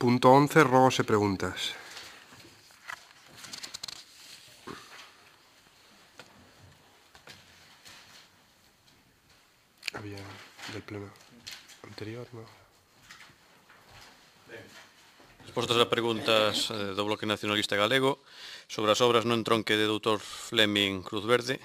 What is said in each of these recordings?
Punto 11, rogos e preguntas. Había del pleno anterior, no? Respostas a preguntas eh, do Bloque Nacionalista Galego sobre as obras no entronque de doutor Fleming Cruz Verde.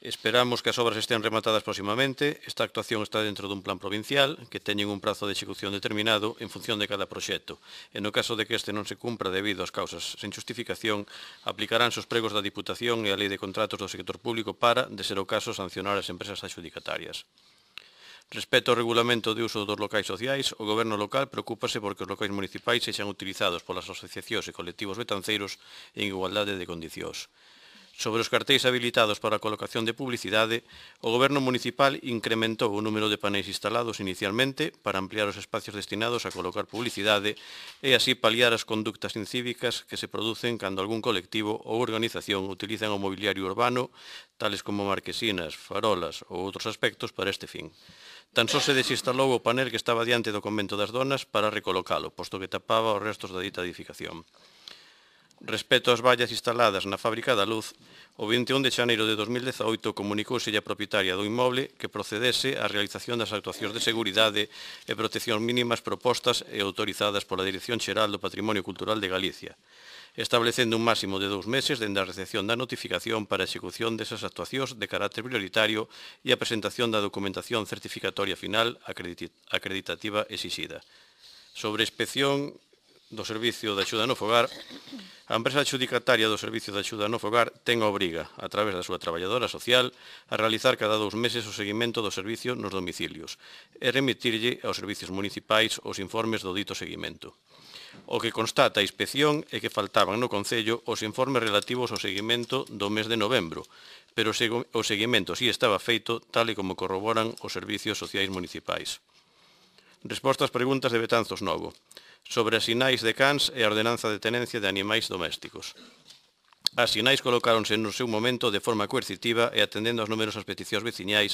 Esperamos que as obras estean rematadas próximamente. Esta actuación está dentro dun plan provincial que teñen un prazo de execución determinado en función de cada proxecto. E no caso de que este non se cumpra debido ás causas sen justificación, aplicarán os pregos da Diputación e a Lei de Contratos do Sector Público para, de ser o caso, sancionar as empresas adxudicatarias. Respecto ao regulamento de uso dos locais sociais, o goberno local preocúpase porque os locais municipais sexan utilizados polas asociacións e colectivos betanceiros en igualdade de condicións. Sobre os cartéis habilitados para a colocación de publicidade, o Goberno Municipal incrementou o número de paneis instalados inicialmente para ampliar os espacios destinados a colocar publicidade e así paliar as conductas incívicas que se producen cando algún colectivo ou organización utilizan o mobiliario urbano, tales como marquesinas, farolas ou outros aspectos para este fin. Tan só se desinstalou o panel que estaba diante do convento das donas para recolocalo, posto que tapaba os restos da dita edificación. Respecto ás vallas instaladas na fábrica da luz, o 21 de xaneiro de 2018 comunicouse a propietaria do inmoble que procedese á realización das actuacións de seguridade e protección mínimas propostas e autorizadas pola Dirección Xeral do Patrimonio Cultural de Galicia, establecendo un máximo de dous meses dende a recepción da notificación para a execución desas actuacións de carácter prioritario e a presentación da documentación certificatoria final acreditativa exixida. Sobre inspección do Servicio de Axuda no Fogar, a empresa adxudicataria do Servicio de Axuda no Fogar ten a obriga, a través da súa traballadora social, a realizar cada dous meses o seguimento do servicio nos domicilios e remitirlle aos servicios municipais os informes do dito seguimento. O que constata a inspección é que faltaban no Concello os informes relativos ao seguimento do mes de novembro, pero o seguimento si sí estaba feito tal e como corroboran os servicios sociais municipais. Resposta ás preguntas de Betanzos Novo sobre as sinais de cans e a ordenanza de tenencia de animais domésticos. As sinais colocáronse no seu momento de forma coercitiva e atendendo ás numerosas peticións veciñais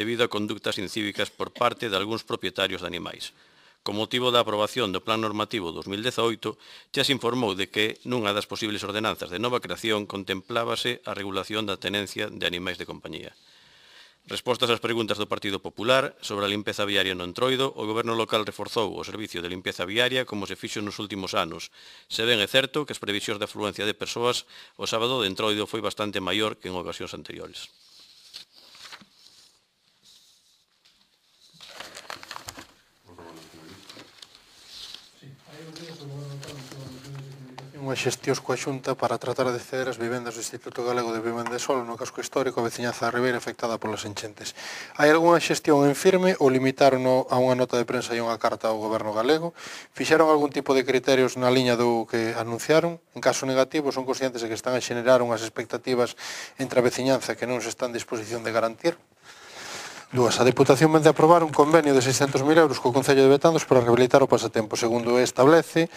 debido a conductas incívicas por parte de algúns propietarios de animais. Con motivo da aprobación do Plan Normativo 2018, xa se informou de que nunha das posibles ordenanzas de nova creación contemplábase a regulación da tenencia de animais de compañía. Respostas ás preguntas do Partido Popular sobre a limpeza viaria no Entroido, o goberno local reforzou o servicio de limpeza viaria como se fixo nos últimos anos. Se ben é certo que as previsións de afluencia de persoas o sábado de Entroido foi bastante maior que en ocasións anteriores. Sí, unhas xestións coa Xunta para tratar de ceder as vivendas do Instituto Galego de Vivenda e Solo no casco histórico a veciñanza da Ribeira afectada polas enchentes. Hai algunha xestión en firme ou limitaron a unha nota de prensa e unha carta ao goberno galego? Fixeron algún tipo de criterios na liña do que anunciaron? En caso negativo, son conscientes de que están a xenerar unhas expectativas entre a veciñanza que non se están en disposición de garantir? Dúas, a Deputación vende aprobar un convenio de 600.000 euros co Concello de Betandos para rehabilitar o pasatempo. Segundo establece,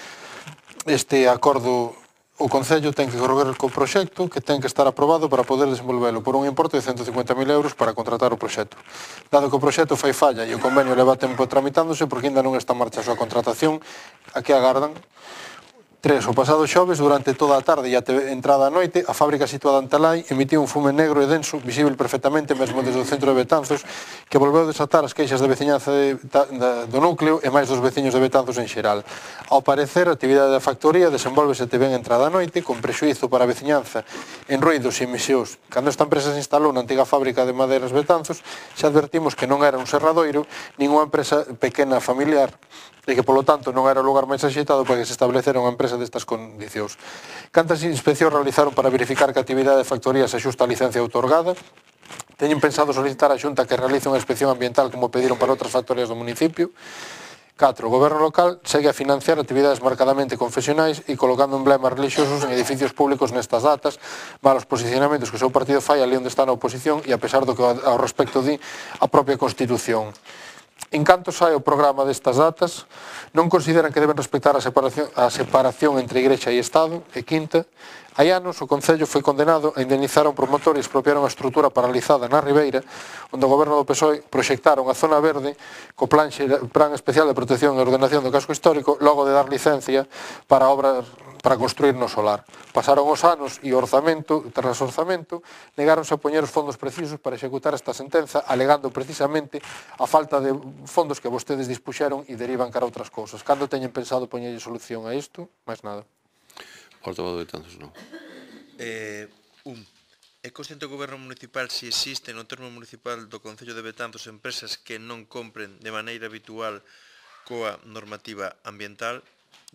este acordo o Concello ten que corroborar co proxecto que ten que estar aprobado para poder desenvolvelo por un importe de 150.000 euros para contratar o proxecto. Dado que o proxecto fai falla e o convenio leva tempo tramitándose porque ainda non está en marcha a súa contratación, a que agardan? Tres, O pasado xoves, durante toda a tarde e a entrada a noite, a fábrica situada en Talai emitiu un fume negro e denso, visible perfectamente mesmo desde o centro de Betanzos, que volveu a desatar as queixas da veciñanza de, da, da, do núcleo e máis dos veciños de Betanzos en xeral. Ao parecer, a actividade da factoría desenvolvese te ben entrada a noite, con prexuízo para a veciñanza en ruidos e emisións. Cando esta empresa se instalou na antiga fábrica de maderas Betanzos, xa advertimos que non era un serradoiro, nin unha empresa pequena familiar, e que, polo tanto, non era o lugar máis axeitado para que se establecera unha empresa destas condicións. Cantas inspeccións realizaron para verificar que a actividade de factoría se axusta a licencia outorgada? Teñen pensado solicitar a Xunta que realice unha inspección ambiental como pediron para outras factorías do municipio? 4. O goberno local segue a financiar actividades marcadamente confesionais e colocando emblemas religiosos en edificios públicos nestas datas, malos posicionamentos que o seu partido fai ali onde está na oposición e a pesar do que ao respecto di a propia Constitución. En canto sae o programa destas datas, non consideran que deben respectar a separación, a separación entre Igrexa e Estado, e quinta, Hai anos o Concello foi condenado a indemnizar a un promotor e expropiar unha estrutura paralizada na Ribeira onde o goberno do PSOE proxectara unha zona verde co plan, plan especial de protección e ordenación do casco histórico logo de dar licencia para obras para construir no solar. Pasaron os anos e o orzamento, tras orzamento, negáronse a poñer os fondos precisos para executar esta sentenza, alegando precisamente a falta de fondos que vostedes dispuxeron e derivan cara a outras cousas. Cando teñen pensado poñerlle solución a isto? Mais nada. Horta Badoe Tanzos non. Eh, un, é consciente o goberno municipal se existe no termo municipal do Concello de Betanzos empresas que non compren de maneira habitual coa normativa ambiental?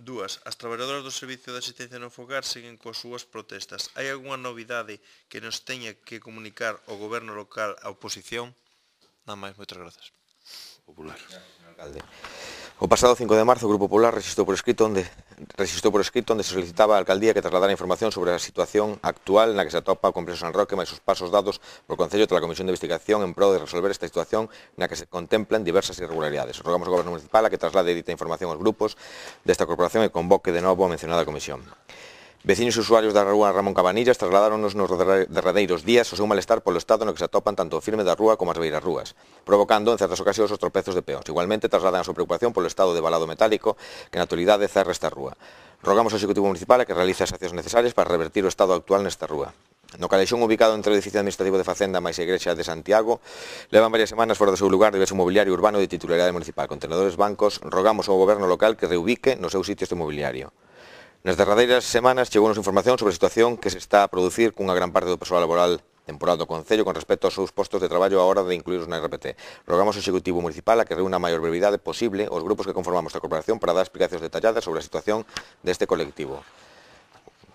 Dúas, as traballadoras do Servicio de Asistencia no Fogar seguen coas súas protestas. Hai algunha novidade que nos teña que comunicar o goberno local á oposición? Nada máis, moitas grazas. Popular. Gracias, alcalde. O pasado 5 de marzo, o Grupo Popular resistou por escrito onde resistou por escrito onde se solicitaba á alcaldía que trasladara información sobre a situación actual na que se atopa o complexo San Roque máis os pasos dados por Concello toda a Comisión de Investigación en pro de resolver esta situación na que se contemplan diversas irregularidades. Rogamos ao Goberno Municipal a que traslade dita información aos grupos desta corporación e convoque de novo a mencionada comisión. Vecinos e usuarios da rúa Ramón Cabanillas trasladáronos nos derradeiros días o seu malestar polo estado no que se atopan tanto o firme da rúa como as beiras rúas, provocando en certas ocasións os tropezos de peóns. Igualmente trasladan a súa preocupación polo estado de balado metálico que na actualidade cerra esta rúa. Rogamos ao Executivo Municipal a que realice as accións necesarias para revertir o estado actual nesta rúa. No calexón ubicado entre o edificio administrativo de Facenda máis a Igrexa de Santiago, levan varias semanas fora do seu lugar diverso mobiliario urbano de titularidade municipal, contenedores, bancos, rogamos ao goberno local que reubique no seu sitio de mobiliario. Nas derradeiras semanas chegou nos información sobre a situación que se está a producir cunha gran parte do persoal laboral temporal do Concello con respecto aos seus postos de traballo á hora de incluíros na RPT. Rogamos ao Executivo Municipal a que reúna a maior brevidade posible os grupos que conformamos a corporación para dar explicacións detalladas sobre a situación deste colectivo.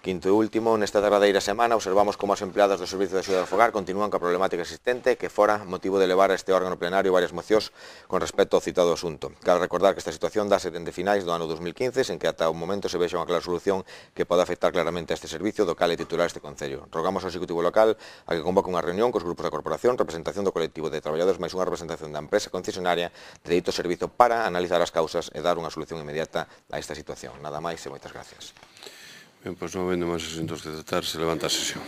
Quinto e último, nesta derradeira semana observamos como as empleadas do Servicio de Axuda do Fogar continúan ca problemática existente que fora motivo de levar a este órgano plenario varias mocións con respecto ao citado asunto. Cal recordar que esta situación sete de finais do ano 2015, sen que ata o momento se vexe unha clara solución que pode afectar claramente a este servicio do cal é titular este Concello. Rogamos ao Executivo Local a que convoque unha reunión cos grupos da corporación, representación do colectivo de traballadores máis unha representación da empresa concesionaria de dito servizo para analizar as causas e dar unha solución inmediata a esta situación. Nada máis e moitas gracias. Ben, pois non vendo máis asuntos que tratar, se levanta a sesión.